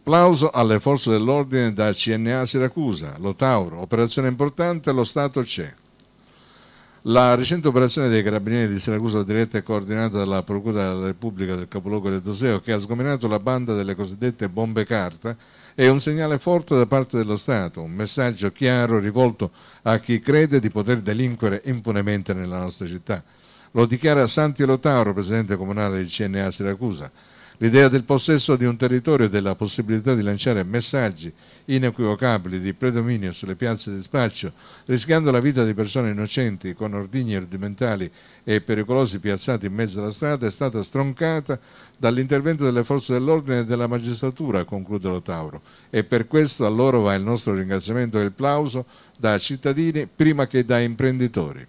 Applauso alle forze dell'ordine da CNA Siracusa, Lotauro, operazione importante, lo Stato c'è. La recente operazione dei carabinieri di Siracusa diretta e coordinata dalla Procura della Repubblica del capoluogo del Doseo che ha sgominato la banda delle cosiddette bombe carta è un segnale forte da parte dello Stato, un messaggio chiaro rivolto a chi crede di poter delinquere impunemente nella nostra città. Lo dichiara Santi Lotauro, presidente comunale di CNA Siracusa. L'idea del possesso di un territorio e della possibilità di lanciare messaggi inequivocabili di predominio sulle piazze di spaccio, rischiando la vita di persone innocenti con ordigni rudimentali e pericolosi piazzati in mezzo alla strada, è stata stroncata dall'intervento delle forze dell'ordine e della magistratura, conclude lo E per questo a loro va il nostro ringraziamento e il plauso da cittadini prima che da imprenditori.